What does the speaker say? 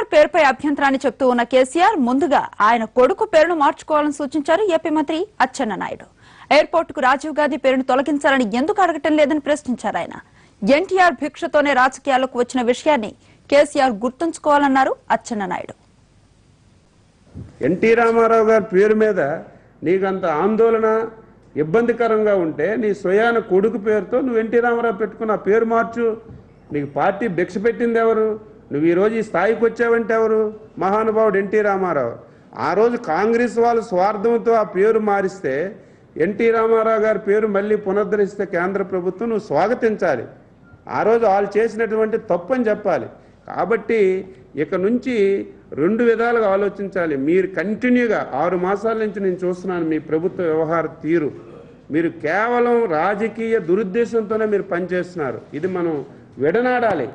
కేటీఆర్ పేరుపై అభ్యంతరాన్ని చెప్తూ ఉన్న కేసీఆర్ ముందుగా ఆయన కొడుకు పేరును మార్చుకోవాలని సూచించారు ఏపీ మంత్రి అచ్చెన్న నాయుడు ఎయిర్పోర్టుకు రాజీవ్ గాంధీ పేరును తొలగించాలని ఎందుకు అడగటం లేదని ప్రశ్నించారు ఆయన ఎన్టీఆర్ భిక్షతోనే రాజకీయాలకు వచ్చిన విషయాన్ని కేసీఆర్ గుర్తుంచుకోవాలన్నారు అచ్చెన్న నాయుడు ఎన్టీ రామారావు గారి పేరు మీద నీకంత ఆందోళన ఇబ్బందికరంగా ఉంటే నీ స్వయాన కొడుకు పేరుతో నువ్వు ఎన్టీ రామారావు పెట్టుకున్న పేరు మార్చు నీకు పార్టీ భిక్ష పెట్టింది ఎవరు నువ్వు ఈరోజు ఈ స్థాయికి వచ్చావంటే ఎవరు మహానుభావుడు ఎన్టీ రామారావు ఆ రోజు కాంగ్రెస్ వాళ్ళు స్వార్థంతో ఆ పేరు మారిస్తే ఎన్టీ రామారావు గారి పేరు మళ్ళీ పునరుద్ధరిస్తే కేంద్ర ప్రభుత్వం నువ్వు స్వాగతించాలి ఆ రోజు వాళ్ళు చేసినటువంటి తప్పు అని చెప్పాలి కాబట్టి ఇక నుంచి రెండు విధాలుగా ఆలోచించాలి మీరు కంటిన్యూగా ఆరు మాసాల నుంచి నేను చూస్తున్నాను మీ ప్రభుత్వ వ్యవహార తీరు మీరు కేవలం రాజకీయ దురుద్దేశంతోనే మీరు పనిచేస్తున్నారు ఇది మనం విడనాడాలి